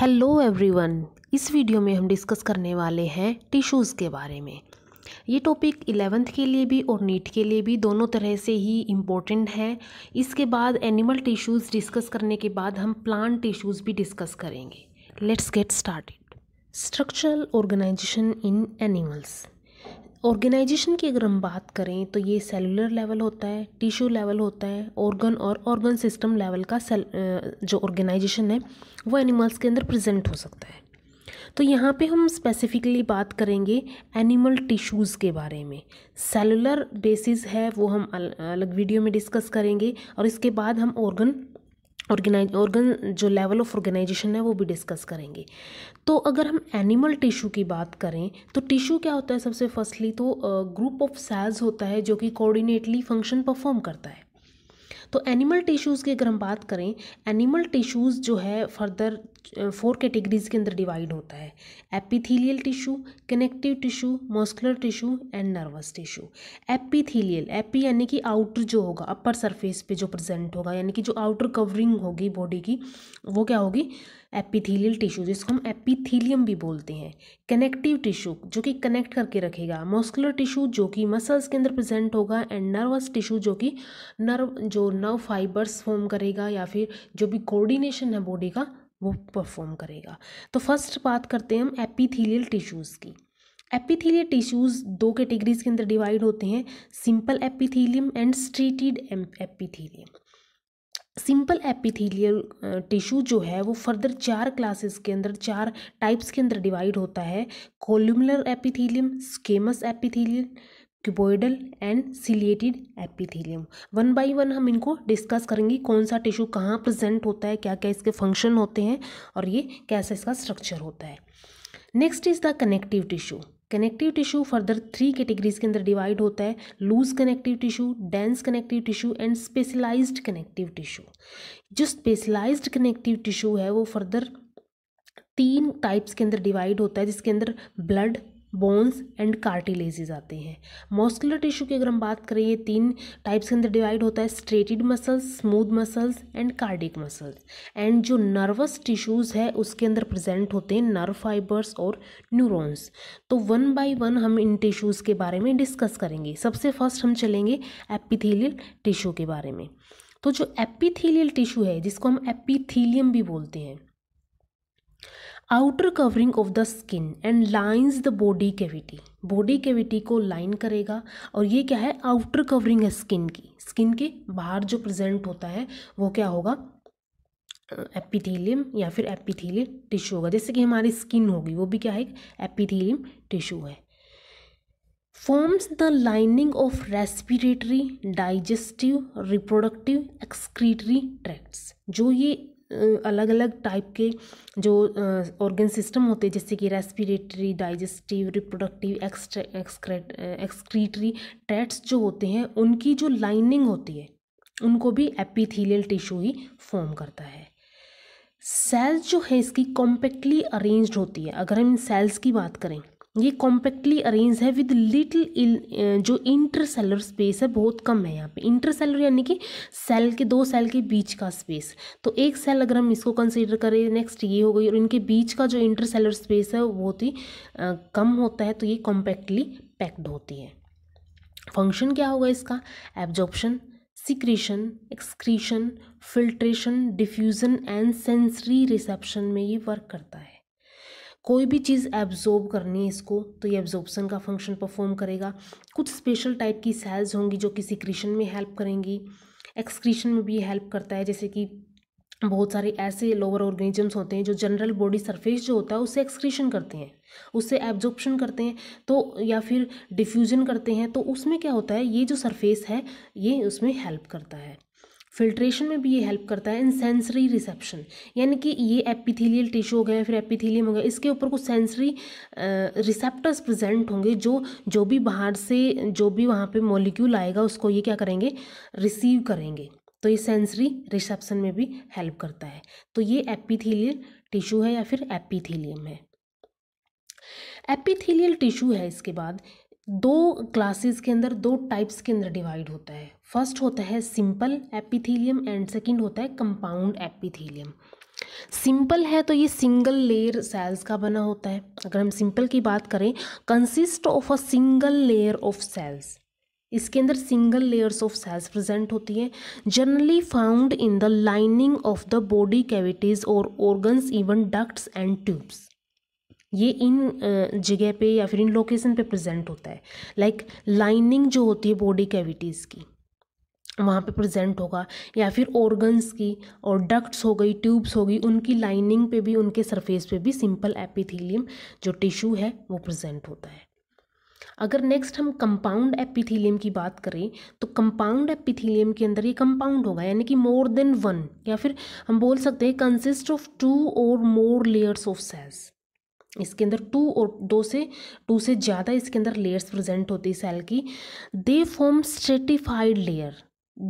Hello everyone इस video में हम डिस्कस करने वाले हैं टिश्यूज़ के बारे में ये टॉपिक इलेवेंथ के लिए भी और नीट के लिए भी दोनों तरह से ही इम्पोर्टेंट है इसके बाद एनिमल टिश्यूज़ डिस्कस करने के बाद हम प्लांट टिश्यूज़ भी डिस्कस करेंगे let's get started structural organisation in animals organisation की अगर हम बात करें तो ये सेलुलर लेवल होता है टिश्यू लेवल होता है ऑर्गन और ऑर्गन सिस्टम लेवल का सेल जो ऑर्गेनाइजेशन है वो एनिमल्स के अंदर प्रेजेंट हो सकता है तो यहाँ पे हम स्पेसिफिकली बात करेंगे एनिमल टिश्यूज़ के बारे में सेलुलर बेसिस है वो हम अलग वीडियो में डिस्कस करेंगे और इसके बाद हम ऑर्गन ऑर्गेनाइज ऑर्गन जो लेवल ऑफ ऑर्गेनाइजेशन है वो भी डिस्कस करेंगे तो अगर हम एनिमल टिश्यू की बात करें तो टिश्यू क्या होता है सबसे फर्स्टली तो ग्रुप ऑफ सेल्स होता है जो कि कोऑर्डिनेटली फंक्शन परफॉर्म करता है तो एनिमल टिश्यूज़ की अगर हम बात करें एनिमल टिश्यूज़ जो है फर्दर फोर कैटेगरीज के अंदर डिवाइड होता है epithelial tissue connective tissue muscular tissue and nervous tissue epithelial epi यानी कि आउटर जो होगा अपर सरफेस पे जो प्रेजेंट होगा यानी कि जो आउटर कवरिंग होगी बॉडी की वो क्या होगी एपिथीलियल टिश्यू जिसको हम एपिथीलियम भी बोलते हैं कनेक्टिव टिश्यू जो कि कनेक्ट करके रखेगा मस्कुलर टिश्यू जो कि मसल्स के अंदर प्रेजेंट होगा एंड नर्वस टिश्यू जो कि नर्व जो नर्व फाइबर्स फॉर्म करेगा या फिर जो भी कोऑर्डिनेशन है बॉडी का वो परफॉर्म करेगा तो फर्स्ट बात करते हैं हम एपीथीलियल टिश्यूज़ की एपीथीलियल टिश्यूज़ दो कैटेगरीज के अंदर डिवाइड होते हैं simple epithelium and stratified epithelium simple epithelial tissue जो है वो फर्दर चार क्लासेस के अंदर चार टाइप्स के अंदर डिवाइड होता है columnar epithelium squamous epithelium cuboidal and ciliated epithelium one by one हम इनको डिस्कस करेंगे कौन सा टिश्यू कहाँ प्रेजेंट होता है क्या क्या इसके फंक्शन होते हैं और ये कैसा इसका स्ट्रक्चर होता है next is the connective tissue connective tissue further three categories के अंदर डिवाइड होता है loose connective tissue dense connective tissue and specialised connective tissue जो स्पेशलाइज्ड कनेक्टिव टिश्यू है वो फर्दर तीन टाइप्स के अंदर डिवाइड होता है जिसके अंदर ब्लड बोन्स एंड कार्टिलेजेज आते हैं मॉस्कुलर टिश्यू की अगर हम बात करें ये तीन टाइप्स के अंदर डिवाइड होता है striated muscles smooth muscles and cardiac muscles and जो नर्वस टिश्यूज़ है उसके अंदर प्रेजेंट होते हैं नर्व फाइबर्स और न्यूरॉन्स तो वन बाय वन हम इन टिश्यूज़ के बारे में डिस्कस करेंगे सबसे फर्स्ट हम चलेंगे एपिथेलियल टिश्यू के बारे में तो जो एपिथेलियल टिश्यू है जिसको हम एपिथीलियम भी बोलते हैं outer covering of the skin and lines the body cavity body cavity को लाइन करेगा और ये क्या है आउटर कवरिंग है स्किन की स्किन के बाहर जो प्रेजेंट होता है वो क्या होगा एपिथीलियम या फिर एपिथीलियम टिश्यू होगा जैसे कि हमारी स्किन होगी वो भी क्या है एपिथीलियम टिश्यू है forms the lining of respiratory digestive reproductive excretory tracts जो ये अलग अलग टाइप के जो ऑर्गन सिस्टम होते हैं जैसे कि respiratory digestive reproductive excrete excretory टैट्स जो होते हैं उनकी जो लाइनिंग होती है उनको भी एपिथीलियल टिश्यू ही फॉर्म करता है सेल्स जो है इसकी कॉम्पैक्टली अरेंज्ड होती है अगर हम सेल्स की बात करें ये कॉम्पैक्टली अरेंज है विद लिटिल uh, जो इंटरसेलर स्पेस है बहुत कम है यहाँ पे इंटरसेलर यानी कि सेल के दो सेल के बीच का स्पेस तो एक सेल अगर हम इसको कंसीडर करें नेक्स्ट ये हो गई और इनके बीच का जो इंटरसेलर स्पेस है वो बहुत ही uh, कम होता है तो ये कॉम्पैक्टली पैक्ड होती है फंक्शन क्या होगा इसका absorption secretion excretion filtration diffusion and sensory reception में ये वर्क करता है कोई भी चीज़ एब्जॉर्ब करनी है इसको तो ये एब्जॉर्बसन का फंक्शन परफॉर्म करेगा कुछ स्पेशल टाइप की सेल्स होंगी जो कि सिक्रीशन में हेल्प करेंगी एक्सक्रीशन में भी हेल्प करता है जैसे कि बहुत सारे ऐसे लोअर ऑर्गेनिजम्स होते हैं जो जनरल बॉडी सरफेस जो होता है उससे एक्सक्रीशन करते हैं उससे एब्जॉर्प्शन करते हैं तो या फिर डिफ्यूजन करते हैं तो उसमें क्या होता है ये जो सरफेस है ये उसमें हेल्प करता है फिल्ट्रेशन में भी ये हेल्प करता है इन सेंसरी रिसेप्शन यानी कि ये एपिथेलियल टिश्यू हो गए फिर एपिथेलियम हो गया इसके ऊपर कुछ सेंसरी रिसेप्टर्स प्रेजेंट होंगे जो जो भी बाहर से जो भी वहाँ पे मॉलिक्यूल आएगा उसको ये क्या करेंगे रिसीव करेंगे तो ये सेंसरी रिसेप्शन में भी हेल्प करता है तो ये एपिथीलियल टिश्यू है या फिर एपिथीलियम है एपिथीलियल टिश्यू है इसके बाद दो क्लासेस के अंदर दो टाइप्स के अंदर डिवाइड होता है फर्स्ट होता है सिंपल एपिथीलियम एंड सेकंड होता है कंपाउंड एपिथीलियम सिंपल है तो ये सिंगल लेयर सेल्स का बना होता है अगर हम सिंपल की बात करें consist of a single layer of cells इसके अंदर single layers of cells present होती हैं generally found in the lining of the body cavities और organs even ducts and tubes ये इन जगह पे या फिर इन लोकेशन पे प्रेजेंट होता है लाइक like, लाइनिंग जो होती है बॉडी कैविटीज़ की वहाँ पे प्रेजेंट होगा या फिर ऑर्गन्स की और डक्ट्स हो गई ट्यूब्स हो गई उनकी लाइनिंग पे भी उनके सरफेस पे भी सिंपल एपिथीलियम जो टिश्यू है वो प्रेजेंट होता है अगर नेक्स्ट हम कंपाउंड एपिथीलियम की बात करें तो कंपाउंड एपिथीलियम के अंदर ये कंपाउंड होगा यानी कि मोर देन वन या फिर हम बोल सकते हैं कंसिस्ट ऑफ टू और मोर लेयर्स ऑफ सेल्स इसके अंदर टू और दो से टू से ज़्यादा इसके अंदर लेयर्स प्रेजेंट होती है सेल की दे फॉर्म स्ट्रेटिफाइड लेयर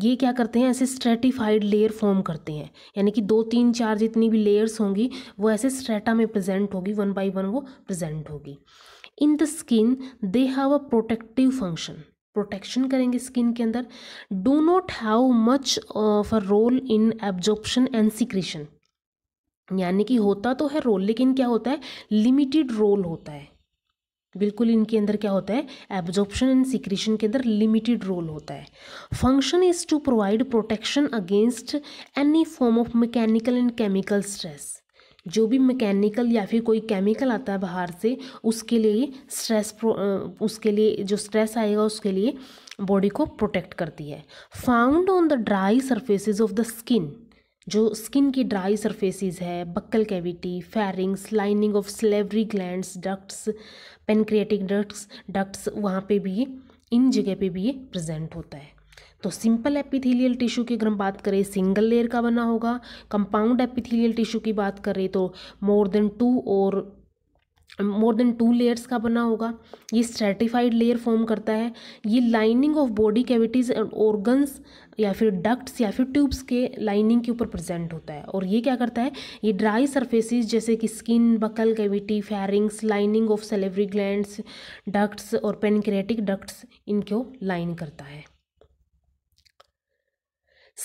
ये क्या करते हैं ऐसे स्ट्रेटिफाइड लेयर फॉर्म करते हैं यानी कि दो तीन चार जितनी भी लेयर्स होंगी वो ऐसे स्ट्रेटा में प्रेजेंट होगी वन बाय वन वो प्रेजेंट होगी in the skin they have a protective function protection करेंगे स्किन के अंदर do not have much of a role in absorption and secretion यानी कि होता तो है रोल लेकिन क्या होता है लिमिटेड रोल होता है बिल्कुल इनके अंदर क्या होता है एब्जॉर्प्शन एंड सिक्रीशन के अंदर लिमिटेड रोल होता है function is to provide protection against any form of mechanical and chemical stress जो भी मैकेनिकल या फिर कोई केमिकल आता है बाहर से उसके लिए स्ट्रेस उसके लिए जो स्ट्रेस आएगा उसके लिए बॉडी को प्रोटेक्ट करती है found on the dry surfaces of the skin जो स्किन की ड्राई सरफेसिस है buccal cavity pharynx lining of salivary glands ducts pancreatic ducts ducts वहाँ पे भी ये इन जगह पे भी ये प्रेजेंट होता है तो सिंपल एपिथेलियल टिश्यू की अगर हम बात करें सिंगल लेयर का बना होगा कंपाउंड एपिथेलियल टिश्यू की बात करें तो मोर देन टू और मोर देन टू लेयर्स का बना होगा ये स्ट्रेटिफाइड लेयर फॉर्म करता है ये lining of body cavities and organs या फिर डक्ट्स या फिर ट्यूब्स के लाइनिंग के ऊपर प्रेजेंट होता है और ये क्या करता है ये ड्राई सर्फेसिस जैसे कि skin buccal cavity pharynx lining of salivary glands ducts और पेनक्रेटिक डक्ट्स इनको लाइन करता है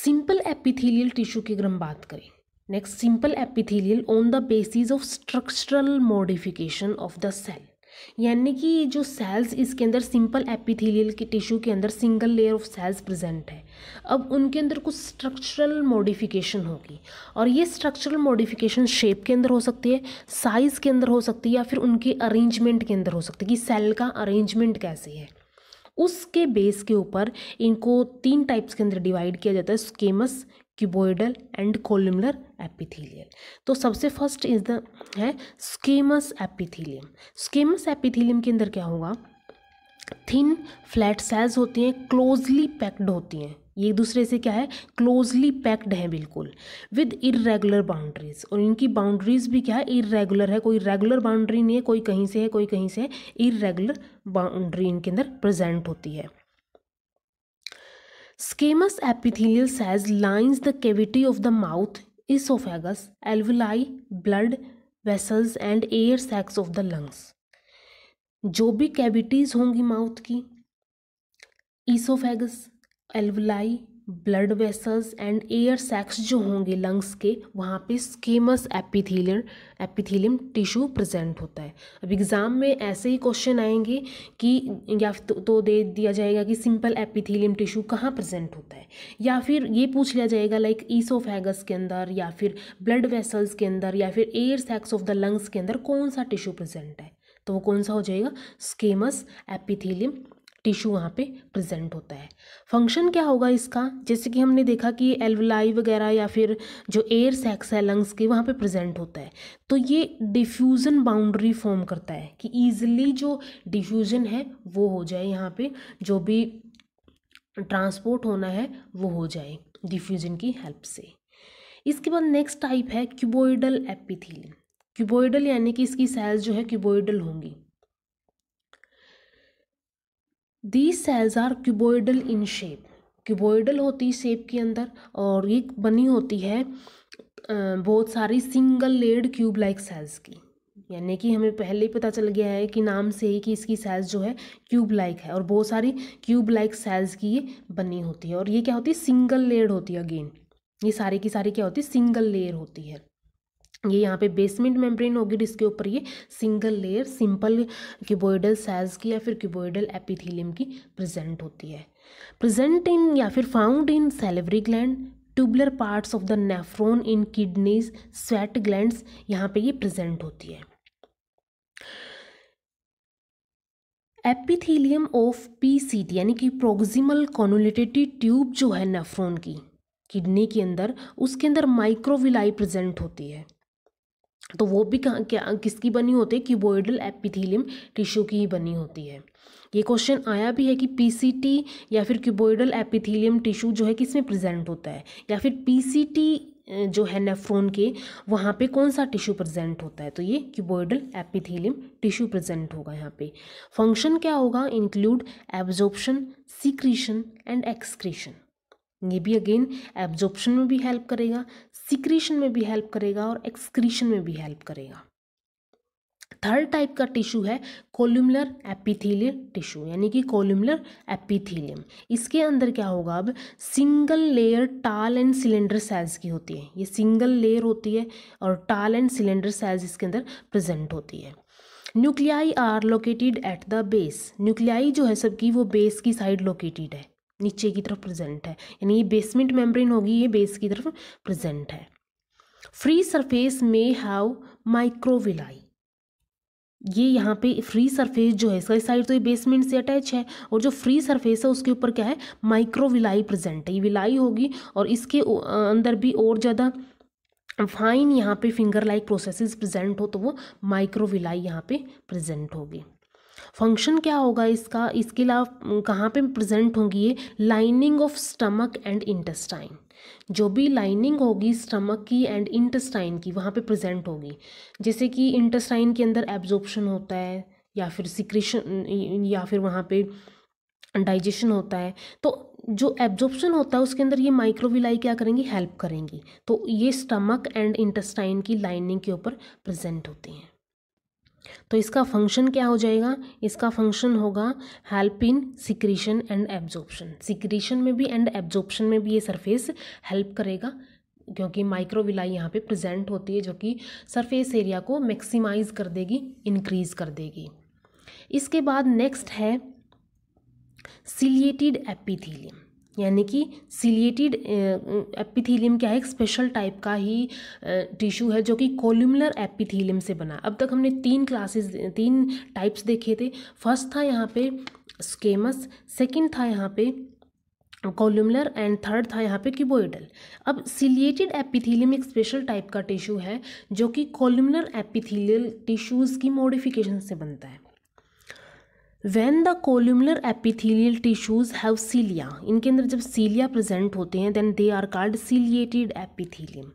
सिंपल एपिथेलियल टिश्यू की अगर हम बात करें next simple epithelial on the basis of structural modification of the cell यानी कि जो सेल्स इसके अंदर सिंपल एपिथेलियल के टिश्यू के अंदर single layer of cells present है अब उनके अंदर कुछ स्ट्रक्चरल मॉडिफिकेशन होगी और ये स्ट्रक्चरल मॉडिफिकेशन शेप के अंदर हो सकती है साइज़ के अंदर हो सकती है या फिर उनके अरेंजमेंट के अंदर हो सकती है कि सेल का अरेंजमेंट कैसे है उसके बेस के ऊपर इनको तीन टाइप्स के अंदर डिवाइड किया जाता है squamous cuboidal and columnar epithelial तो सबसे फर्स्ट इज द है स्कीमस एपिथीलियम स्कीमस एपिथीलियम के अंदर क्या होगा थिन फ्लैट सेल्स होती हैं क्लोजली पैक्ड होती हैं ये एक दूसरे से क्या है क्लोजली पैक्ड हैं बिल्कुल विद इरेगुलर बाउंड्रीज और इनकी बाउंड्रीज भी क्या है इरेगुलर है कोई रेगुलर बाउंड्री नहीं है कोई कहीं से है कोई कहीं से है इरेगुलर बाउंड्री इनके अंदर प्रेजेंट होती है Squamous epithelial cells lines the cavity of the mouth, esophagus, alveoli, blood vessels and air sacs of the lungs. जो भी कैविटीज़ होंगी माउथ की oesophagus alveoli blood vessels and air sacs जो होंगे लंग्स के वहाँ पे squamous epithelial epithelium tissue present होता है अब एग्ज़ाम में ऐसे ही क्वेश्चन आएंगे कि या तो, तो दे दिया जाएगा कि सिंपल एपिथेलियम टिश्यू कहाँ प्रेजेंट होता है या फिर ये पूछ लिया जाएगा लाइक ईसोफेगस के अंदर या फिर ब्लड वेसल्स के अंदर या फिर air sacs of the lungs के अंदर कौन सा टिश्यू प्रेजेंट है तो वो कौन सा हो जाएगा स्केमस एपिथेलियम टिश्यू वहाँ पे प्रेजेंट होता है फंक्शन क्या होगा इसका जैसे कि हमने देखा कि एल्वलाई वगैरह या फिर जो एयर सैक्स है लंग्स के वहाँ पे प्रेजेंट होता है तो ये डिफ्यूज़न बाउंड्री फॉर्म करता है कि ईजिली जो डिफ्यूज़न है वो हो जाए यहाँ पे जो भी ट्रांसपोर्ट होना है वो हो जाए डिफ्यूज़न की हेल्प से इसके बाद नेक्स्ट टाइप है क्यूबोइडल एपिथीलियम क्यूबोइडल यानी कि इसकी सेल्स जो है क्यूबोइडल होंगी the cells are cuboidal in shape cuboidal होती है शेप के अंदर और ये बनी होती है बहुत सारी single layered cube like cells की यानी कि हमें पहले ही पता चल गया है कि नाम से ही कि इसकी सेल्स जो है क्यूब लाइक है और बहुत सारी क्यूब लाइक सेल्स की ये बनी होती है और ये क्या होती है सिंगल लेयर होती है अगेन ये सारी की सारी क्या होती है सिंगल लेयर होती है ये यहाँ पे बेसमेंट मेम्ब्रेन होगी जिसके ऊपर ये single layer simple cuboidal size की या फिर क्यूबोइडल एपिथीलियम की प्रेजेंट होती है प्रेजेंट इन या फिर found in salivary gland tubular parts of the nephron in kidneys sweat glands यहाँ पे ये प्रेजेंट होती है एपिथीलियम ऑफ टी यानी कि प्रोक्सिमल कॉनुलेटेटी ट्यूब जो है नेफ्रोन की किडनी के अंदर उसके अंदर माइक्रोविलाई प्रेजेंट होती है तो वो भी कहाँ क्या किसकी बनी होती है क्यूबोइडल एपिथीलियम टिश्यू की ही बनी होती है ये क्वेश्चन आया भी है कि पीसीटी या फिर क्यूबोइडल एपिथीलियम टिश्यू जो है किसमें प्रेजेंट होता है या फिर पीसीटी जो है नेफ्रोन के वहाँ पे कौन सा टिश्यू प्रेजेंट होता है तो ये क्यूबोइडल एपिथीलियम टिश्यू प्रेजेंट होगा यहाँ पे फंक्शन क्या होगा include absorption secretion and excretion ये भी अगेन एब्जॉर्प्शन में भी हेल्प करेगा सिक्रीशन में भी हेल्प करेगा और एक्सक्रीशन में भी हेल्प करेगा थर्ड टाइप का टिश्यू है कोल्यूमलर एपिथीलियम टिश्यू यानी कि कोल्यूमलर एपिथीलियम इसके अंदर क्या होगा अब single layer tall and cylinder cells की होती है ये सिंगल लेयर होती है और टाल एंड सिलेंडर सेल्स इसके अंदर प्रेजेंट होती है nuclei are located at the base nuclei जो है सबकी वो बेस की साइड लोकेटेड है नीचे की तरफ प्रेजेंट है यानी ये बेसमेंट मेम्ब्रेन होगी ये बेस की तरफ प्रेजेंट है फ्री सरफेस में हैव माइक्रोविलाई ये यहाँ पे फ्री सरफेस जो है इसका साइड तो ये बेसमेंट से अटैच है और जो फ्री सरफेस है उसके ऊपर क्या है माइक्रोविलाई प्रेजेंट है ये विलाई होगी और इसके अंदर भी और ज़्यादा फाइन यहाँ पे फिंगर लाइक प्रोसेसेस प्रेजेंट हो तो वो माइक्रोविलाई यहाँ पे प्रेजेंट होगी फंक्शन क्या होगा इसका इसके अलावा कहाँ पे प्रेजेंट होंगी ये lining of stomach and intestine जो भी लाइनिंग होगी स्टमक की एंड इंटेस्टाइन की वहाँ पे प्रेजेंट होगी जैसे कि इंटेस्टाइन के अंदर एब्जॉर्प्शन होता है या फिर सिक्रेशन या फिर वहाँ पे डाइजेशन होता है तो जो एब्जॉर्प्शन होता है उसके अंदर ये माइक्रोविलाई क्या करेंगी हेल्प करेंगी तो ये स्टमक एंड इंटेस्टाइन की लाइनिंग के ऊपर प्रेजेंट होती हैं तो इसका फंक्शन क्या हो जाएगा इसका फंक्शन होगा help in secretion and absorption secretion में भी एंड एब्जॉर्प्शन में भी ये सरफेस हेल्प करेगा क्योंकि माइक्रोविलाई यहाँ पे प्रेजेंट होती है जो कि सरफेस एरिया को मैक्सिमाइज कर देगी इंक्रीज कर देगी इसके बाद नेक्स्ट है सिलिएटेड एपिथीलियम यानी कि सिलिएटेड एपिथीलियम क्या है एक स्पेशल टाइप का ही टिश्यू है जो कि कोल्यूमुलर एपिथीलियम से बना अब तक हमने तीन क्लासेस तीन टाइप्स देखे थे फर्स्ट था यहाँ पे स्केमस सेकंड था यहाँ पे कोल्यूमलर एंड थर्ड था यहाँ पे क्यूबोइडल अब सिलिएटेड एपिथीलियम एक स्पेशल टाइप का टिश्यू है जो कि कोल्यूमलर एपिथीलियल टिश्यूज़ की मॉडिफिकेशन से बनता है when the columnar epithelial tissues have cilia इनके अंदर जब सीलिया प्रेजेंट होते हैं then they are called ciliated epithelium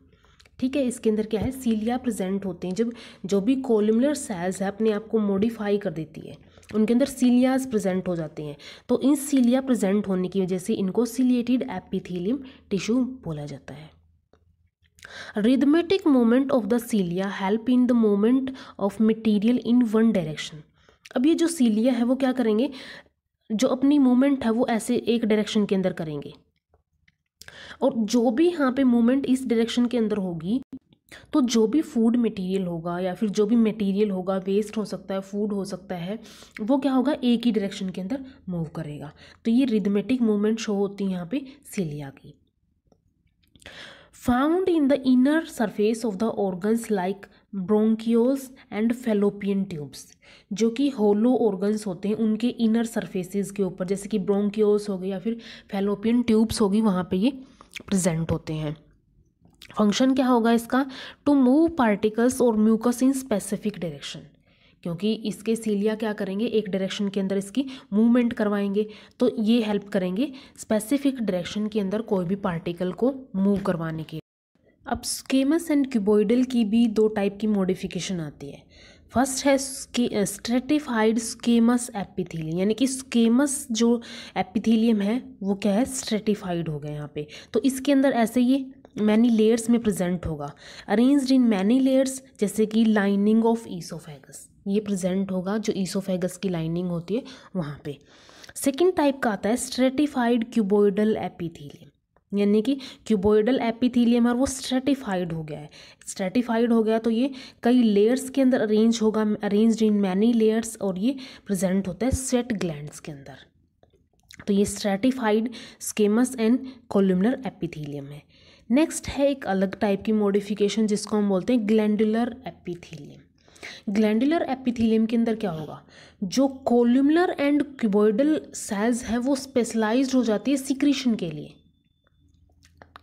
ठीक है इसके अंदर क्या है सीलिया प्रेजेंट होते हैं जब जो भी कोल्यूमुलर सेल्स है अपने आप को मॉडिफाई कर देती है उनके अंदर सीलियाज प्रेजेंट हो जाते हैं तो इन सीलिया प्रेजेंट होने की वजह से इनको सीलिएटेड एपिथीलियम टिश्यू बोला जाता है rhythmic movement of the cilia help in the movement of material in one direction अब ये जो सीलिया है वो क्या करेंगे जो अपनी मूवमेंट है वो ऐसे एक डायरेक्शन के अंदर करेंगे और जो भी यहाँ पे मूवमेंट इस डायरेक्शन के अंदर होगी तो जो भी फूड मटेरियल होगा या फिर जो भी मटेरियल होगा वेस्ट हो सकता है फूड हो सकता है वो क्या होगा एक ही डायरेक्शन के अंदर मूव करेगा तो ये रिदमेटिक मूवमेंट शो होती है यहाँ पे सीलिया की found in the inner surface of the organs like bronchioles and fallopian tubes जो कि होलो ऑर्गन्स होते हैं उनके इनर सरफेसेस के ऊपर जैसे कि ब्रोंकियोस हो गए या फिर फेलोपियन ट्यूब्स होगी वहाँ पे ये प्रेजेंट होते हैं फंक्शन क्या होगा इसका टू मूव पार्टिकल्स और म्यूकस इन स्पेसिफिक डायरेक्शन क्योंकि इसके सीलिया क्या करेंगे एक डायरेक्शन के अंदर इसकी मूवमेंट करवाएंगे तो ये हेल्प करेंगे स्पेसिफिक डायरेक्शन के अंदर कोई भी पार्टिकल को मूव करवाने के अब स्केमस एंड क्यूबोइडल की भी दो टाइप की मॉडिफिकेशन आती है फर्स्ट है स्ट्रेटिफाइड स्केमस एपिथीलियम यानी कि स्केमस जो एपिथीलियम है वो क्या है स्ट्रेटिफाइड हो गया यहाँ पे तो इसके अंदर ऐसे ये मैनी लेयर्स में प्रेजेंट होगा अरेंज्ड इन मैनी लेयर्स जैसे कि लाइनिंग ऑफ ईसोफेगस ये प्रेजेंट होगा जो ईसोफेगस की लाइनिंग होती है वहाँ पे सेकंड टाइप का आता है स्ट्रेटिफाइड क्यूबोइडल एपिथीलियम यानी कि क्यूबोइडल एपिथीलियम है वो स्ट्रेटिफाइड हो गया है स्ट्रेटिफाइड हो गया तो ये कई लेयर्स के अंदर अरेंज होगा अरेंज इन मैनी लेयर्स और ये प्रेजेंट होता है सेट ग्लैंड्स के अंदर तो ये stratified squamous and columnar epithelium है नेक्स्ट है एक अलग टाइप की मॉडिफिकेशन जिसको हम बोलते हैं ग्लैंडुलर एपिथीलियम ग्लैंडुलर एपिथीलियम के अंदर क्या होगा जो कोल्यूमलर एंड क्यूबोइडल सेल्स है वो स्पेशलाइज्ड हो जाती है सिक्रीशन के लिए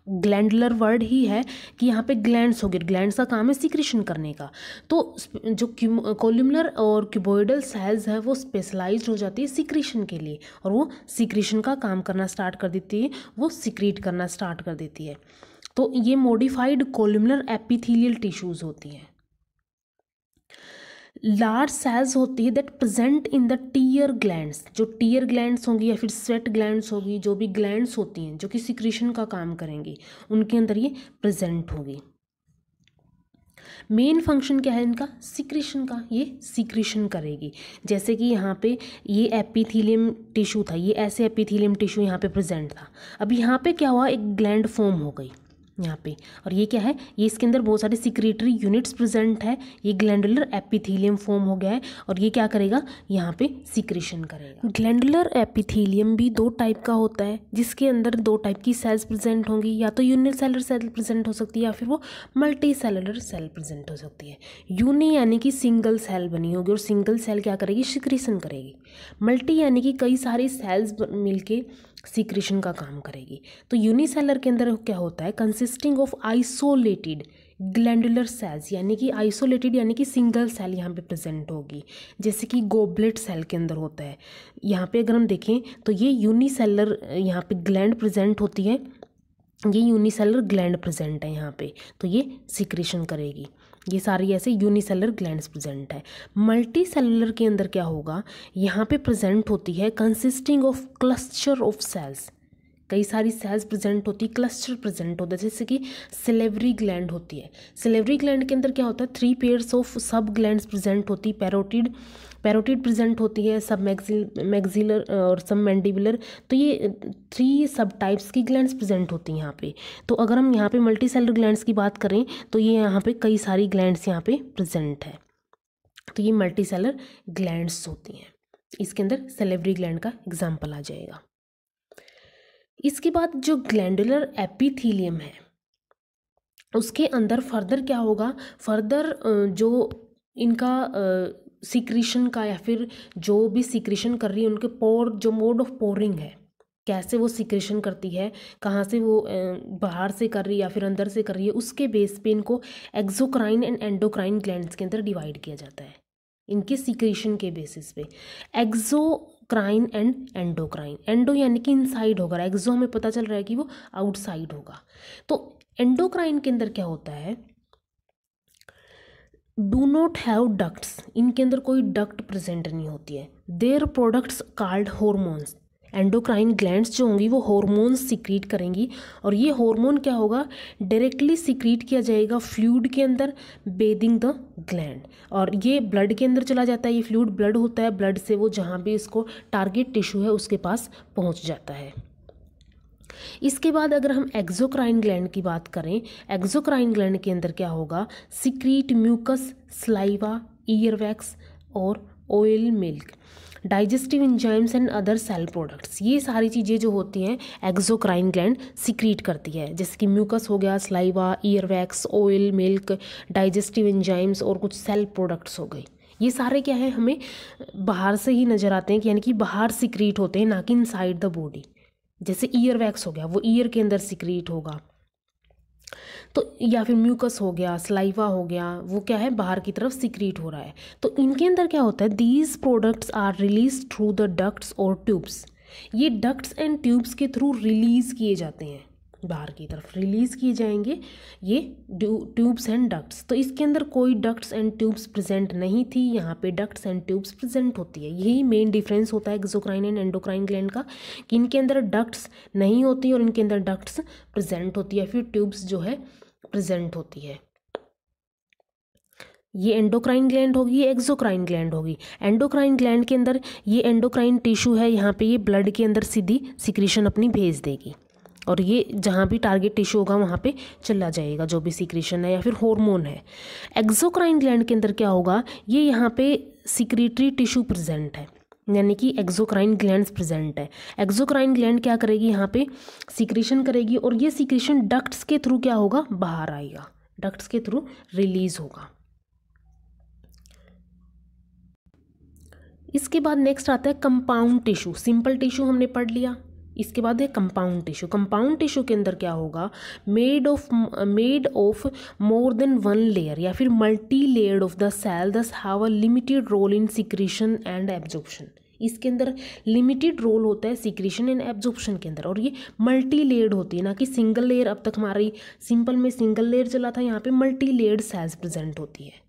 ग्लैंडलर वर्ड ही है कि यहाँ पे ग्लैंड्स हो गए ग्लैंड्स का काम है सिक्रेशन करने का तो जो कोल्यूमलर और क्यूबोइडल सेल्स है वो स्पेशलाइज हो जाती है सिक्रेशन के लिए और वो सिक्रेशन का काम करना स्टार्ट कर देती है वो सिक्रीट करना स्टार्ट कर देती है तो ये मोडिफाइड कोल्यूमलर एपिथीलियल टिश्यूज़ होती हैं लार्ज सेल्स होती है that present in the tear glands जो टीयर ग्लैंड्स होंगी या फिर स्वेट ग्लैंड्स होगी जो भी ग्लैंड्स होती हैं जो कि सिक्रीशन का काम करेंगी उनके अंदर ये प्रेजेंट होगी मेन फंक्शन क्या है इनका सिक्रीशन का ये सिक्रीशन करेगी जैसे कि यहाँ पे ये एपीथीलियम टिश्यू था ये ऐसे एपीथीलियम टिश्यू यहाँ पे प्रेजेंट था अब यहाँ पे क्या हुआ एक ग्लैंड फॉर्म हो गई यहाँ पे और ये क्या है ये इसके अंदर बहुत सारे सिक्रेटरी यूनिट्स प्रेजेंट है ये ग्लैंडुलर एपिथीलियम फॉर्म हो गया है और ये क्या करेगा यहाँ पे सिक्रेशन करेगा ग्लैंडुलर एपिथीलियम भी दो टाइप का होता है जिसके अंदर दो टाइप की सेल्स प्रेजेंट होंगी या तो सेलर सेल प्रेजेंट हो सकती है या फिर वो मल्टी सेलुलर सेल प्रेजेंट हो सकती है यूनि यानी कि सिंगल सेल बनी होगी और सिंगल सेल क्या करेगी सिक्रेशन करेगी मल्टी यानी कि कई सारे सेल्स मिलकर सीक्रेशन का काम करेगी तो यूनिसेलर के अंदर क्या होता है consisting of isolated glandular cells यानी कि आइसोलेटेड यानी कि सिंगल सेल यहाँ पे प्रेजेंट होगी जैसे कि गोबलेट सेल के अंदर होता है यहाँ पे अगर हम देखें तो ये यूनिसेलर यहाँ पे ग्लैंड प्रेजेंट होती है ये यूनिसेलर ग्लैंड प्रेजेंट है यहाँ पे तो ये सिक्रेशन करेगी ये सारी ऐसे यूनिसेलर ग्लैंड प्रेजेंट है मल्टी सेलुलर के अंदर क्या होगा यहाँ पे प्रेजेंट होती है consisting of cluster of cells कई सारी सेल्स प्रेजेंट होती है क्लस्टर प्रेजेंट होता है जैसे कि सिलेवरी ग्लैंड होती है सिलेवरी ग्लैंड के अंदर क्या होता है three pairs of sub gland present होती है पैरोटिड पैरोटिड प्रेजेंट होती है सब मैग्जिल और सब मैंडिबुलर तो ये थ्री सब टाइप्स की ग्लैंड्स प्रेजेंट होती हैं यहाँ पे तो अगर हम यहाँ पे मल्टी सेलर ग्लैंड्स की बात करें तो ये यहाँ पे कई सारी ग्लैंड्स यहाँ पे प्रेजेंट है तो ये मल्टी सेलर ग्लैंड्स होती हैं इसके अंदर सेलेवरी ग्लैंड का एग्जाम्पल आ जाएगा इसके बाद जो ग्लैंडुलर एपिथीलियम है उसके अंदर फर्दर क्या होगा फर्दर जो इनका सीक्रीशन का या फिर जो भी सीक्रीशन कर रही है उनके पोर जो मोड ऑफ पोरिंग है कैसे वो सिक्रेशन करती है कहाँ से वो बाहर से कर रही है या फिर अंदर से कर रही है उसके बेस पे इनको एक्जोक्राइन एंड एंडोक्राइन ग्लैंड्स के अंदर डिवाइड किया जाता है इनके सिक्रीशन के बेसिस पे एक्जोक्राइन एंड एंडोक्राइन एंडो यानी कि इनसाइड होगा एक्जो हमें पता चल रहा है कि वो आउटसाइड होगा तो एंडोक्राइन के अंदर क्या होता है डू नॉट हैव डक्ट्स इनके अंदर कोई डक्ट प्रेजेंट नहीं होती है their products called hormones endocrine glands जो होंगी वो हॉर्मोन्स सिक्रीट करेंगी और ये हॉर्मोन क्या होगा डायरेक्टली सिक्रीट किया जाएगा फ्लूड के अंदर बेदिंग द ग्लैंड और ये ब्लड के अंदर चला जाता है ये फ्लूड ब्लड होता है ब्लड से वो जहाँ भी इसको टारगेट टिश्यू है उसके पास पहुँच जाता है इसके बाद अगर हम एक्जोक्राइन ग्लैंड की बात करें एक्जोक्राइन ग्लैंड के अंदर क्या होगा सिक्रीट म्यूकस स्लाइवा ईयरवैक्स और oil milk digestive enzymes and other cell products ये सारी चीज़ें जो होती हैं एक्जोक्राइन ग्लैंड सिक्रीट करती है जैसे कि म्यूकस हो गया saliva earwax oil milk digestive enzymes और कुछ सेल प्रोडक्ट्स हो गई ये सारे क्या है हमें बाहर से ही नज़र आते हैं यानी कि बाहर सिक्रीट होते हैं ना कि इनसाइड द बॉडी जैसे ईयर वैक्स हो गया वो ईयर के अंदर सिक्रीट होगा तो या फिर म्यूकस हो गया स्लाइवा हो गया वो क्या है बाहर की तरफ सिक्रीट हो रहा है तो इनके अंदर क्या होता है these products are release through the ducts और ट्यूब्स ये डक्ट्स एंड ट्यूब्स के थ्रू रिलीज़ किए जाते हैं बाहर की तरफ रिलीज़ किए जाएंगे ये ट्यूब्स एंड डक्ट्स तो इसके अंदर कोई डक्ट्स एंड ट्यूब्स प्रेजेंट नहीं थी यहाँ पे डक्ट्स एंड ट्यूब्स प्रेजेंट होती है यही मेन डिफरेंस होता है एक्जोक्राइन एंड एंडोक्राइन ग्लैंड का कि इनके अंदर डक्ट्स नहीं होती और इनके अंदर डक्ट्स प्रेजेंट होती है फिर ट्यूब्स जो है प्रेजेंट होती है ये एंडोक्राइन ग्लैंड होगी ये एक्जोक्राइन ग्लैंड होगी एंडोक्राइन ग्लैंड के अंदर ये एंडोक्राइन टिश्यू है यहाँ पे ये ब्लड के अंदर सीधी सिक्रीशन अपनी भेज देगी और ये जहाँ भी टारगेट टिश्यू होगा वहाँ पे चला जाएगा जो भी सिक्रीशन है या फिर हार्मोन है एक्जोक्राइन ग्लैंड के अंदर क्या होगा ये यहाँ पे सिक्रीटरी टिश्यू प्रेजेंट है यानी कि एक्जोक्राइन ग्लैंड प्रेजेंट है एक्जोक्राइन ग्लैंड क्या करेगी यहाँ पे सिक्रीशन करेगी और ये सिक्रीशन डक्ट्स के थ्रू क्या होगा बाहर आएगा डक्ट्स के थ्रू रिलीज होगा इसके बाद नेक्स्ट आता है कंपाउंड टिश्यू सिंपल टिश्यू हमने पढ़ लिया इसके बाद है कंपाउंड टिश्यू कंपाउंड टिश्यू के अंदर क्या होगा made of made of more than one layer या फिर multi layered of the cell this have a limited role in secretion and absorption इसके अंदर लिमिटेड रोल होता है सिक्रीशन एंड एब्जॉर्प्शन के अंदर और ये मल्टी लेयर्ड होती है ना कि सिंगल लेयर अब तक हमारी सिंपल में सिंगल लेयर चला था यहाँ पे मल्टी लेयर्ड सेल्स प्रेजेंट होती है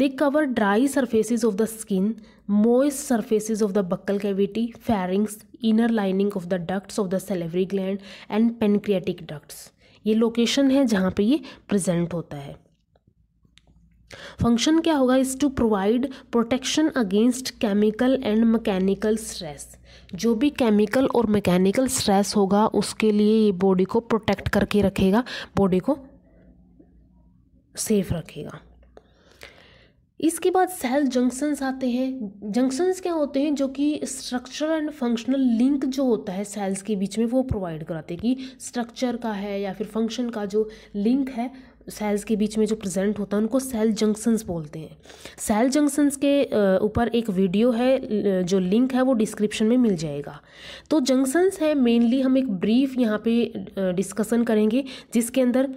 they cover dry surfaces of the skin moist surfaces of the buccal cavity pharynx inner lining of the ducts of the salivary gland and pancreatic ducts ये location है जहाँ पे ये present होता है function क्या होगा is to provide protection against chemical and mechanical stress जो भी केमिकल और मैकेनिकल स्ट्रेस होगा उसके लिए ये बॉडी को प्रोटेक्ट करके रखेगा बॉडी को सेफ रखेगा इसके बाद सेल जंक्शंस आते हैं जंक्शंस क्या होते हैं जो कि स्ट्रक्चर एंड फंक्शनल लिंक जो होता है सेल्स के बीच में वो प्रोवाइड कराते हैं कि स्ट्रक्चर का है या फिर फंक्शन का जो लिंक है सेल्स के बीच में जो प्रेजेंट होता है उनको सेल जंक्शंस बोलते हैं सेल जंक्शंस के ऊपर एक वीडियो है जो लिंक है वो डिस्क्रिप्शन में मिल जाएगा तो जंक्शंस है मेनली हम एक ब्रीफ यहाँ पे डिस्कशन करेंगे जिसके अंदर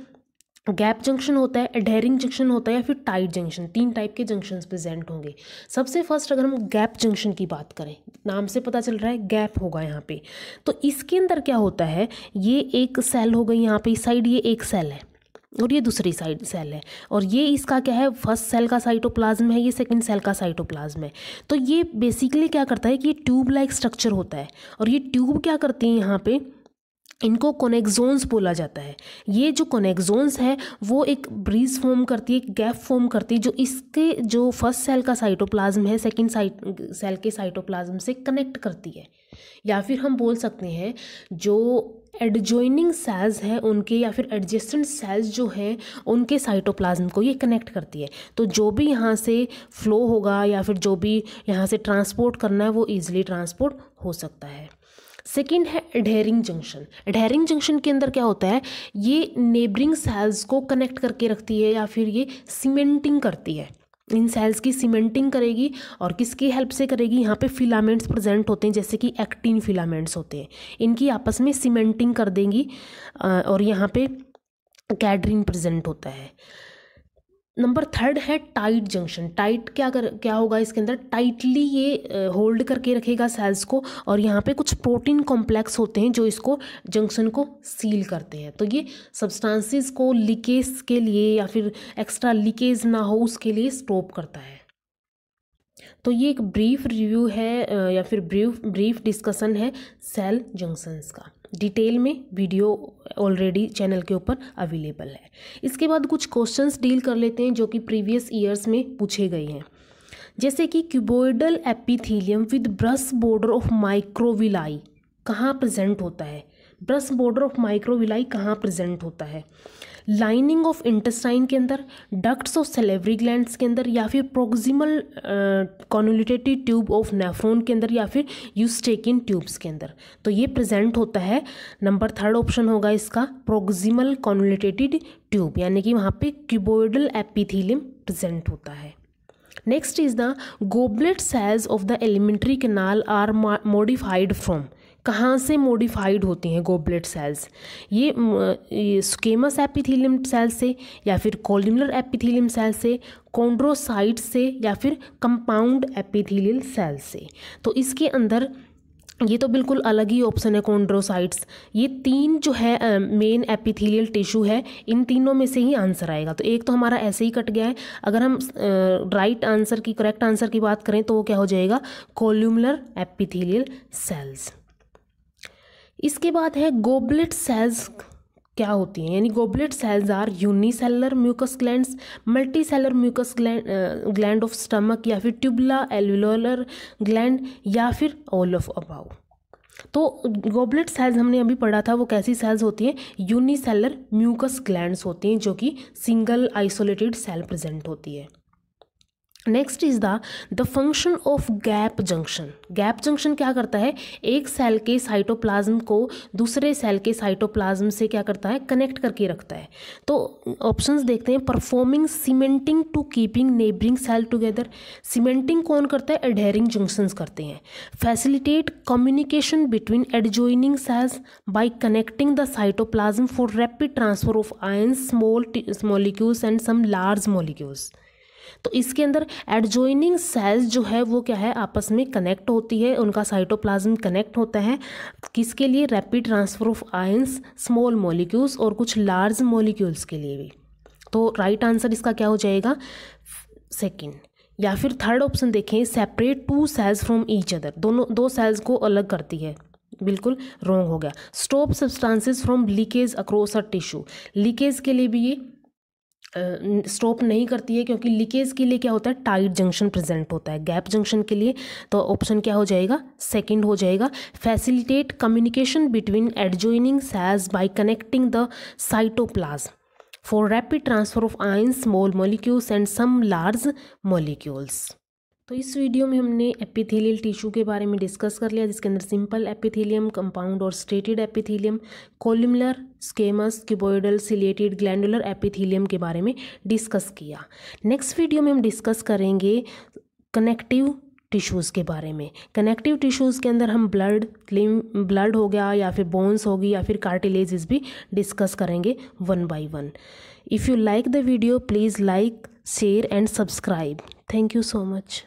गैप जंक्शन होता है एडहेरिंग जंक्शन होता है या फिर टाइट जंक्शन तीन टाइप के जंक्शन प्रेजेंट होंगे सबसे फर्स्ट अगर हम गैप जंक्शन की बात करें नाम से पता चल रहा है गैप होगा यहाँ पे तो इसके अंदर क्या होता है ये एक सेल हो गई यहाँ पे इस साइड ये एक सेल है और ये दूसरी साइड सेल है और ये इसका क्या है फर्स्ट सेल का साइटोप्लाज्म है ये सेकंड सेल का साइटोप्लाज्म है तो ये बेसिकली क्या करता है कि ये ट्यूब लाइक स्ट्रक्चर होता है और ये ट्यूब क्या करती है यहाँ पे इनको कोनेक्जोन्स बोला जाता है ये जो कोनेक्जोन्स है वो एक ब्रीज फॉर्म करती है एक गैप फॉर्म करती है जो इसके जो फर्स्ट सेल का साइटोप्लाज्म है सेकंड साइट सेल के साइटोप्लाज्म से कनेक्ट करती है या फिर हम बोल सकते हैं जो एडजॉइनिंग सेल्स हैं उनके या फिर एडजस्टेंट सेल्स जो हैं उनके साइटोप्लाज्म को ये कनेक्ट करती है तो जो भी यहाँ से फ्लो होगा या फिर जो भी यहाँ से ट्रांसपोर्ट करना है वो ईजिली ट्रांसपोर्ट हो सकता है सेकेंड है ढेरिंग जंक्शन ढेरिंग जंक्शन के अंदर क्या होता है ये नेबरिंग सेल्स को कनेक्ट करके रखती है या फिर ये सीमेंटिंग करती है इन सेल्स की सीमेंटिंग करेगी और किसकी हेल्प से करेगी यहाँ पे फिलामेंट्स प्रेजेंट होते हैं जैसे कि एक्टिन फिलामेंट्स होते हैं इनकी आपस में सीमेंटिंग कर देंगी और यहाँ पे कैडरिन प्रेजेंट होता है नंबर थर्ड है टाइट जंक्शन टाइट क्या कर क्या होगा इसके अंदर टाइटली ये होल्ड करके रखेगा सेल्स को और यहाँ पे कुछ प्रोटीन कॉम्प्लेक्स होते हैं जो इसको जंक्शन को सील करते हैं तो ये सब्सटेंसेस को लीकेज के लिए या फिर एक्स्ट्रा लीकेज ना हो उसके लिए स्टॉप करता है तो ये एक ब्रीफ रिव्यू है या फिर ब्रीफ ब्रीफ डिस्कशन है सेल जंक्शंस का डिटेल में वीडियो ऑलरेडी चैनल के ऊपर अवेलेबल है इसके बाद कुछ क्वेश्चंस डील कर लेते हैं जो कि प्रीवियस ईयर्स में पूछे गए हैं जैसे कि cuboidal epithelium with brush border of microvilli कहाँ प्रेजेंट होता है ब्रश बॉर्डर ऑफ माइक्रोविलाई कहाँ प्रेजेंट होता है लाइनिंग ऑफ इंटेस्टाइन के अंदर डक्ट्स ऑफ सेलेवरी ग्लैंड के अंदर या फिर proximal convoluted tube of nephron के अंदर या फिर यूस्टेकिन ट्यूब्स के अंदर तो ये प्रेजेंट होता है नंबर थर्ड ऑप्शन होगा इसका प्रोक्सिमल कॉन्युलेटेटिव ट्यूब यानी कि वहाँ पे क्यूबोइडल एपिथीलियम प्रेजेंट होता है next is the goblet cells of the alimentary canal are modified from कहाँ से मोडिफाइड होती हैं गोबलेट सेल्स ये, ये स्केमस एपिथीलियम सेल से या फिर कॉल्यूमर एपिथीलियम सेल से कॉन्ड्रोसाइट से या फिर कंपाउंड एपिथीलियल सेल से तो इसके अंदर ये तो बिल्कुल अलग ही ऑप्शन है कॉन्ड्रोसाइट्स ये तीन जो है मेन एपिथेलियल टिश्यू है इन तीनों में से ही आंसर आएगा तो एक तो हमारा ऐसे ही कट गया है अगर हम राइट आंसर की करेक्ट आंसर की बात करें तो वो क्या हो जाएगा कोल्यूमलर एपिथेलियल सेल्स इसके बाद है गोबलेट सेल्स क्या होती हैं यानी goblet cells are unicellular mucus gland multicellular mucus gland gland of stomach या फिर ट्यूबला एल्वुलर ग्लैंड या फिर ऑल ऑफ अबाउ तो गोबलेट सेल्स हमने अभी पढ़ा था वो कैसी सेल्स होती हैं यूनिसेलर म्यूकस ग्लैंड होती हैं जो कि सिंगल आइसोलेटेड सेल प्रेजेंट होती है next is the the function of gap junction gap junction क्या करता है एक सेल के साइटोप्लाज्म को दूसरे सेल के साइटोप्लाज्म से क्या करता है कनेक्ट करके रखता है तो ऑप्शंस देखते हैं performing cementing to keeping neighbouring cell together cementing कौन करता है एडहेरिंग जंक्शंस करते हैं facilitate communication between adjoining cells by connecting the cytoplasm for rapid transfer of ion small molecules and some large molecules तो इसके अंदर एडजोइनिंग सेल्स जो है वो क्या है आपस में कनेक्ट होती है उनका साइटोप्लाज्म कनेक्ट होता है किसके लिए rapid transfer of ions small molecules और कुछ लार्ज मॉलिक्यूल्स के लिए भी तो राइट right आंसर इसका क्या हो जाएगा सेकेंड या फिर थर्ड ऑप्शन देखें separate two cells from each other दोनों दो सेल्स को अलग करती है बिल्कुल रॉन्ग हो गया stop substances from leakage across a tissue leakage के लिए भी ये स्टॉप नहीं करती है क्योंकि लीकेज के लिए क्या होता है टाइट जंक्शन प्रेजेंट होता है गैप जंक्शन के लिए तो ऑप्शन क्या हो जाएगा सेकंड हो जाएगा फैसिलिटेट कम्युनिकेशन बिटवीन एडजोइनिंग सैज by connecting the cytoplasm for rapid transfer of ion small molecules and some large molecules तो इस वीडियो में हमने एपिथेलियल टिश्यू के बारे में डिस्कस कर लिया जिसके अंदर सिंपल एपिथेलियम कंपाउंड और स्टेटेड epithelium columnar squamous cuboidal ciliated glandular epithelium के बारे में डिस्कस किया नेक्स्ट वीडियो में हम डिस्कस करेंगे कनेक्टिव टिश्यूज़ के बारे में कनेक्टिव टिश्यूज़ के अंदर हम ब्लड लिम ब्लड हो गया या फिर बोन्स होगी या फिर कार्टिलेजेस भी डिस्कस करेंगे one by one if you like the video please like share and subscribe thank you so much